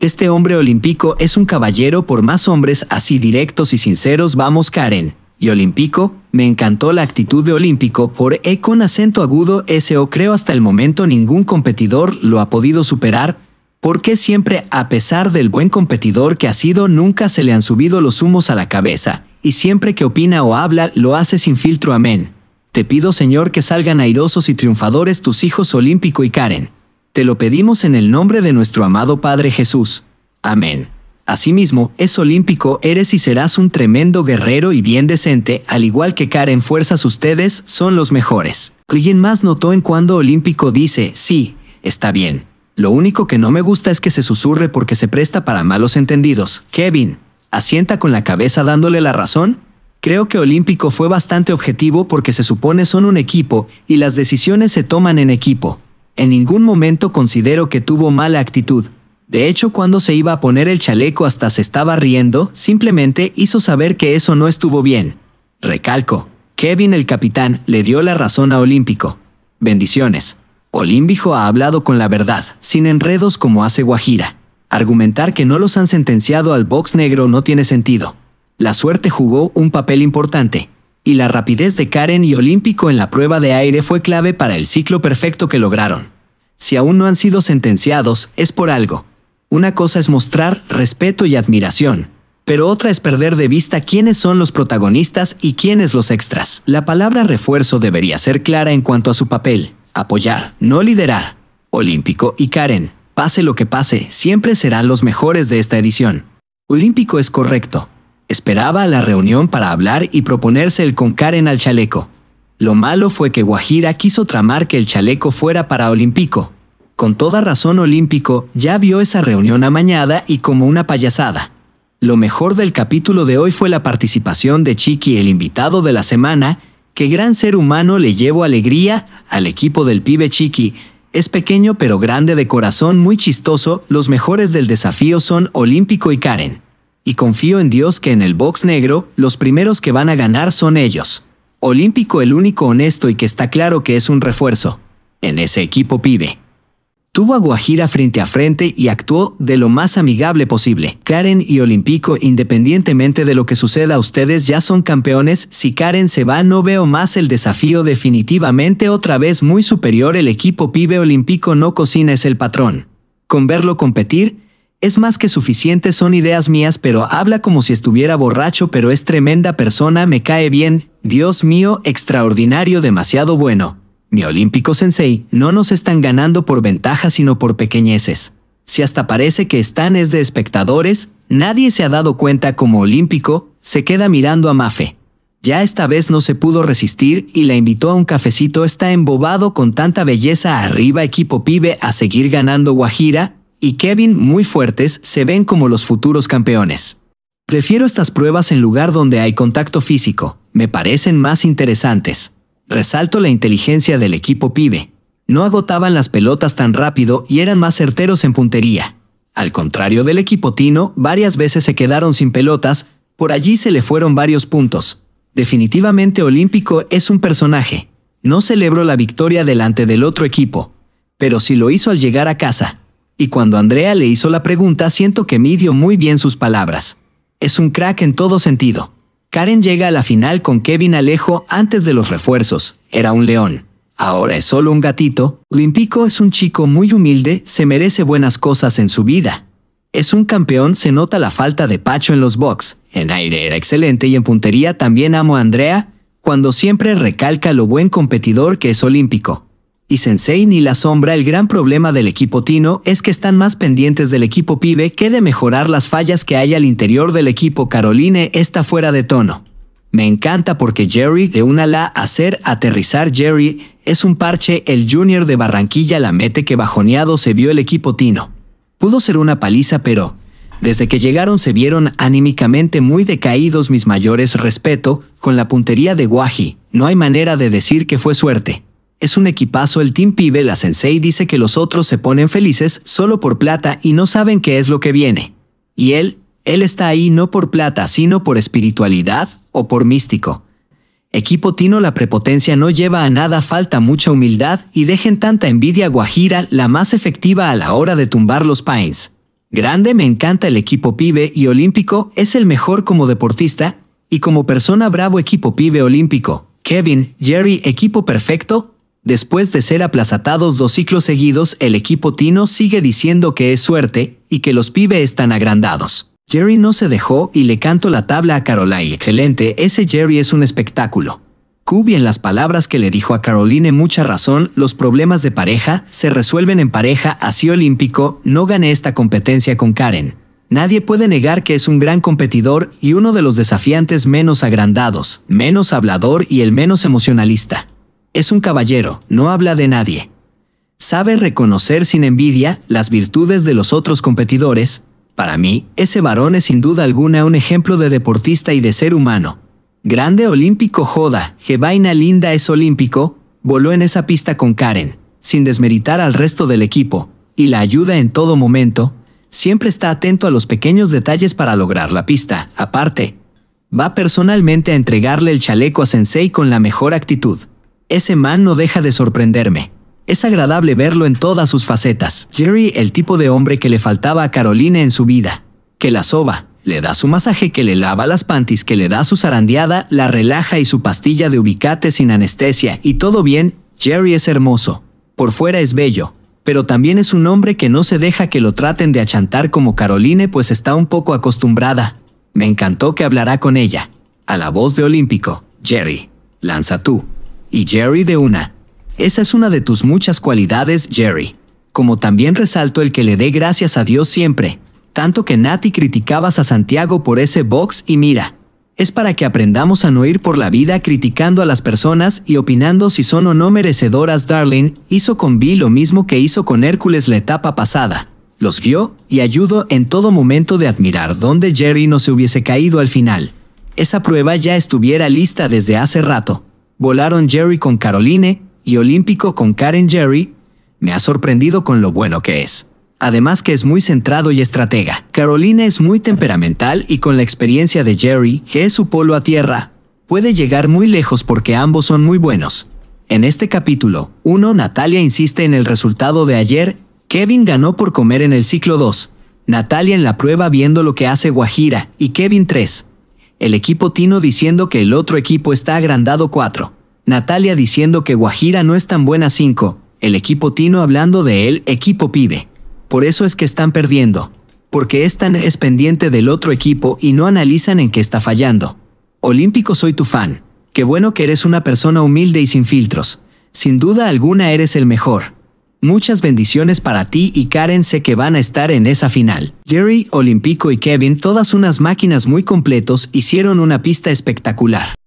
Este hombre olímpico es un caballero por más hombres así directos y sinceros vamos Karen. Y olímpico, me encantó la actitud de olímpico por E con acento agudo ese o creo hasta el momento ningún competidor lo ha podido superar, porque siempre a pesar del buen competidor que ha sido nunca se le han subido los humos a la cabeza, y siempre que opina o habla lo hace sin filtro amén. Te pido Señor que salgan airosos y triunfadores tus hijos olímpico y Karen. Te lo pedimos en el nombre de nuestro amado Padre Jesús. Amén. Asimismo, es olímpico, eres y serás un tremendo guerrero y bien decente, al igual que Karen Fuerzas ustedes son los mejores. Alguien más notó en cuando olímpico dice, sí, está bien. Lo único que no me gusta es que se susurre porque se presta para malos entendidos. Kevin, asienta con la cabeza dándole la razón. Creo que Olímpico fue bastante objetivo porque se supone son un equipo y las decisiones se toman en equipo. En ningún momento considero que tuvo mala actitud. De hecho, cuando se iba a poner el chaleco hasta se estaba riendo, simplemente hizo saber que eso no estuvo bien. Recalco, Kevin el capitán le dio la razón a Olímpico. Bendiciones. Olímpico ha hablado con la verdad, sin enredos como hace Guajira. Argumentar que no los han sentenciado al box negro no tiene sentido. La suerte jugó un papel importante, y la rapidez de Karen y Olímpico en la prueba de aire fue clave para el ciclo perfecto que lograron. Si aún no han sido sentenciados, es por algo. Una cosa es mostrar respeto y admiración, pero otra es perder de vista quiénes son los protagonistas y quiénes los extras. La palabra refuerzo debería ser clara en cuanto a su papel. Apoyar, no liderar. Olímpico y Karen, pase lo que pase, siempre serán los mejores de esta edición. Olímpico es correcto, Esperaba la reunión para hablar y proponerse el con Karen al chaleco. Lo malo fue que Guajira quiso tramar que el chaleco fuera para Olímpico. Con toda razón Olímpico ya vio esa reunión amañada y como una payasada. Lo mejor del capítulo de hoy fue la participación de Chiqui, el invitado de la semana, que gran ser humano le llevó alegría al equipo del pibe Chiqui. Es pequeño pero grande de corazón, muy chistoso, los mejores del desafío son Olímpico y Karen y confío en Dios que en el box negro los primeros que van a ganar son ellos. Olímpico el único honesto y que está claro que es un refuerzo. En ese equipo pibe. Tuvo a Guajira frente a frente y actuó de lo más amigable posible. Karen y Olímpico, independientemente de lo que suceda, ustedes ya son campeones. Si Karen se va, no veo más el desafío. Definitivamente otra vez muy superior el equipo pibe Olímpico no cocina es el patrón. Con verlo competir, es más que suficiente, son ideas mías, pero habla como si estuviera borracho, pero es tremenda persona, me cae bien, Dios mío, extraordinario, demasiado bueno. Mi olímpico sensei, no nos están ganando por ventaja sino por pequeñeces. Si hasta parece que están es de espectadores, nadie se ha dado cuenta como olímpico, se queda mirando a Mafe. Ya esta vez no se pudo resistir y la invitó a un cafecito, está embobado con tanta belleza arriba equipo pibe a seguir ganando Guajira, y Kevin muy fuertes se ven como los futuros campeones. Prefiero estas pruebas en lugar donde hay contacto físico, me parecen más interesantes. Resalto la inteligencia del equipo pibe. No agotaban las pelotas tan rápido y eran más certeros en puntería. Al contrario del equipo Tino, varias veces se quedaron sin pelotas, por allí se le fueron varios puntos. Definitivamente Olímpico es un personaje. No celebro la victoria delante del otro equipo, pero si lo hizo al llegar a casa, y cuando Andrea le hizo la pregunta siento que midió muy bien sus palabras. Es un crack en todo sentido. Karen llega a la final con Kevin Alejo antes de los refuerzos, era un león. Ahora es solo un gatito, Olímpico es un chico muy humilde, se merece buenas cosas en su vida. Es un campeón, se nota la falta de Pacho en los box, en aire era excelente y en puntería también amo a Andrea, cuando siempre recalca lo buen competidor que es Olímpico y Sensei ni la sombra, el gran problema del equipo Tino es que están más pendientes del equipo Pibe que de mejorar las fallas que hay al interior del equipo Caroline está fuera de tono. Me encanta porque Jerry, de una la hacer aterrizar Jerry, es un parche, el junior de Barranquilla la mete que bajoneado se vio el equipo Tino. Pudo ser una paliza, pero desde que llegaron se vieron anímicamente muy decaídos mis mayores respeto, con la puntería de Guaji, no hay manera de decir que fue suerte. Es un equipazo el Team Pibe, la Sensei dice que los otros se ponen felices solo por plata y no saben qué es lo que viene. Y él, él está ahí no por plata, sino por espiritualidad o por místico. Equipo Tino la prepotencia no lleva a nada, falta mucha humildad y dejen tanta envidia Guajira, la más efectiva a la hora de tumbar los Pines. Grande me encanta el equipo pibe y olímpico, es el mejor como deportista y como persona bravo equipo pibe olímpico. Kevin, Jerry, equipo perfecto, Después de ser aplazatados dos ciclos seguidos, el equipo Tino sigue diciendo que es suerte y que los pibes están agrandados. Jerry no se dejó y le canto la tabla a Caroline. Excelente, ese Jerry es un espectáculo. Cubi en las palabras que le dijo a Caroline mucha razón, los problemas de pareja se resuelven en pareja, así olímpico, no gané esta competencia con Karen. Nadie puede negar que es un gran competidor y uno de los desafiantes menos agrandados, menos hablador y el menos emocionalista. Es un caballero, no habla de nadie. Sabe reconocer sin envidia las virtudes de los otros competidores. Para mí, ese varón es sin duda alguna un ejemplo de deportista y de ser humano. Grande olímpico joda, que vaina linda es olímpico, voló en esa pista con Karen, sin desmeritar al resto del equipo, y la ayuda en todo momento, siempre está atento a los pequeños detalles para lograr la pista. Aparte, va personalmente a entregarle el chaleco a Sensei con la mejor actitud. Ese man no deja de sorprenderme. Es agradable verlo en todas sus facetas. Jerry, el tipo de hombre que le faltaba a Caroline en su vida. Que la soba, le da su masaje, que le lava las panties, que le da su zarandeada, la relaja y su pastilla de ubicate sin anestesia. Y todo bien, Jerry es hermoso. Por fuera es bello. Pero también es un hombre que no se deja que lo traten de achantar como Caroline pues está un poco acostumbrada. Me encantó que hablará con ella. A la voz de Olímpico, Jerry, lanza tú y Jerry de una. Esa es una de tus muchas cualidades, Jerry. Como también resalto el que le dé gracias a Dios siempre. Tanto que Nati criticabas a Santiago por ese box y mira. Es para que aprendamos a no ir por la vida criticando a las personas y opinando si son o no merecedoras. Darling hizo con Vi lo mismo que hizo con Hércules la etapa pasada. Los guió y ayudó en todo momento de admirar dónde Jerry no se hubiese caído al final. Esa prueba ya estuviera lista desde hace rato volaron Jerry con Caroline y Olímpico con Karen Jerry, me ha sorprendido con lo bueno que es. Además que es muy centrado y estratega. Caroline es muy temperamental y con la experiencia de Jerry, que es su polo a tierra, puede llegar muy lejos porque ambos son muy buenos. En este capítulo 1, Natalia insiste en el resultado de ayer, Kevin ganó por comer en el ciclo 2, Natalia en la prueba viendo lo que hace Guajira y Kevin 3 el equipo Tino diciendo que el otro equipo está agrandado 4, Natalia diciendo que Guajira no es tan buena 5, el equipo Tino hablando de él, equipo pibe. Por eso es que están perdiendo, porque están es pendiente del otro equipo y no analizan en qué está fallando. Olímpico soy tu fan, qué bueno que eres una persona humilde y sin filtros, sin duda alguna eres el mejor. Muchas bendiciones para ti y Karen, sé que van a estar en esa final. Jerry, Olímpico y Kevin, todas unas máquinas muy completos, hicieron una pista espectacular.